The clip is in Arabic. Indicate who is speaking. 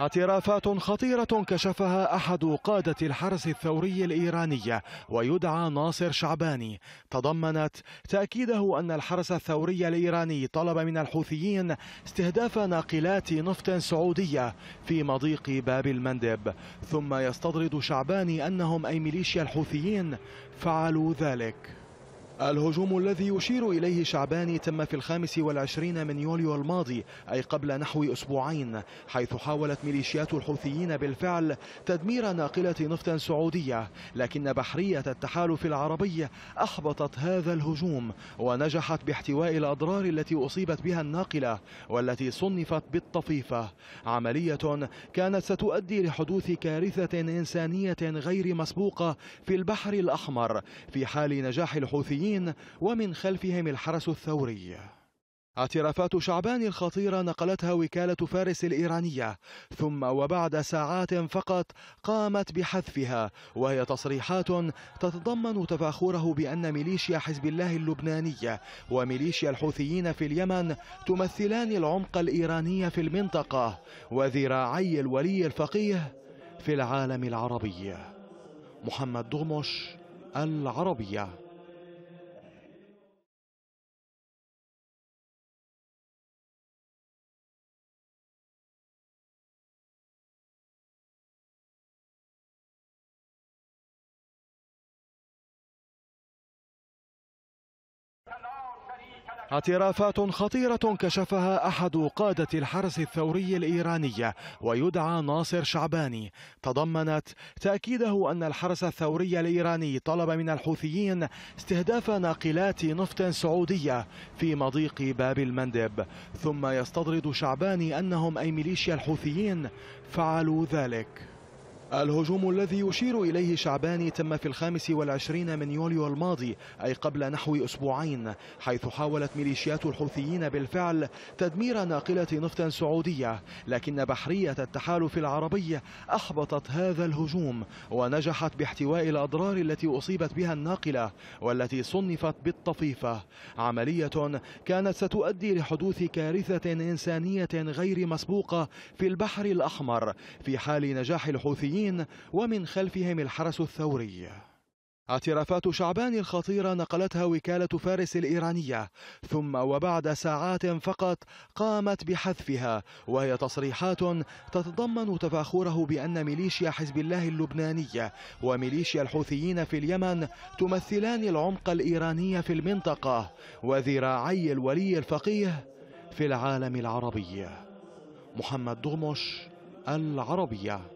Speaker 1: اعترافات خطيرة كشفها أحد قادة الحرس الثوري الإيراني ويدعى ناصر شعباني تضمنت تأكيده أن الحرس الثوري الإيراني طلب من الحوثيين استهداف ناقلات نفط سعودية في مضيق باب المندب ثم يستطرد شعباني أنهم أي ميليشيا الحوثيين فعلوا ذلك الهجوم الذي يشير إليه شعباني تم في الخامس والعشرين من يوليو الماضي أي قبل نحو أسبوعين حيث حاولت ميليشيات الحوثيين بالفعل تدمير ناقلة نفط سعودية لكن بحرية التحالف العربي أحبطت هذا الهجوم ونجحت باحتواء الأضرار التي أصيبت بها الناقلة والتي صنفت بالطفيفة عملية كانت ستؤدي لحدوث كارثة إنسانية غير مسبوقة في البحر الأحمر في حال نجاح الحوثيين المدنيين ومن خلفهم الحرس الثوري اعترافات شعبان الخطيرة نقلتها وكالة فارس الإيرانية ثم وبعد ساعات فقط قامت بحذفها وهي تصريحات تتضمن تفاخره بأن ميليشيا حزب الله اللبنانية وميليشيا الحوثيين في اليمن تمثلان العمق الإيراني في المنطقة وذراعي الولي الفقيه في العالم العربي محمد دغمش العربيه اعترافات خطيرة كشفها أحد قادة الحرس الثوري الإيراني ويدعى ناصر شعباني تضمنت تأكيده أن الحرس الثوري الإيراني طلب من الحوثيين استهداف ناقلات نفط سعودية في مضيق باب المندب ثم يستطرد شعباني أنهم أي ميليشيا الحوثيين فعلوا ذلك الهجوم الذي يشير إليه شعباني تم في الخامس والعشرين من يوليو الماضي أي قبل نحو أسبوعين حيث حاولت ميليشيات الحوثيين بالفعل تدمير ناقلة نفط سعودية لكن بحرية التحالف العربي أحبطت هذا الهجوم ونجحت باحتواء الأضرار التي أصيبت بها الناقلة والتي صنفت بالطفيفة عملية كانت ستؤدي لحدوث كارثة إنسانية غير مسبوقة في البحر الأحمر في حال نجاح الحوثيين الإسرائيليين ومن خلفهم الحرس الثوري اعترافات شعبان الخطيرة نقلتها وكالة فارس الإيرانية ثم وبعد ساعات فقط قامت بحذفها وهي تصريحات تتضمن تفاخره بأن ميليشيا حزب الله اللبنانية وميليشيا الحوثيين في اليمن تمثلان العمق الإيراني في المنطقة وذراعي الولي الفقيه في العالم العربي محمد دغمش العربيه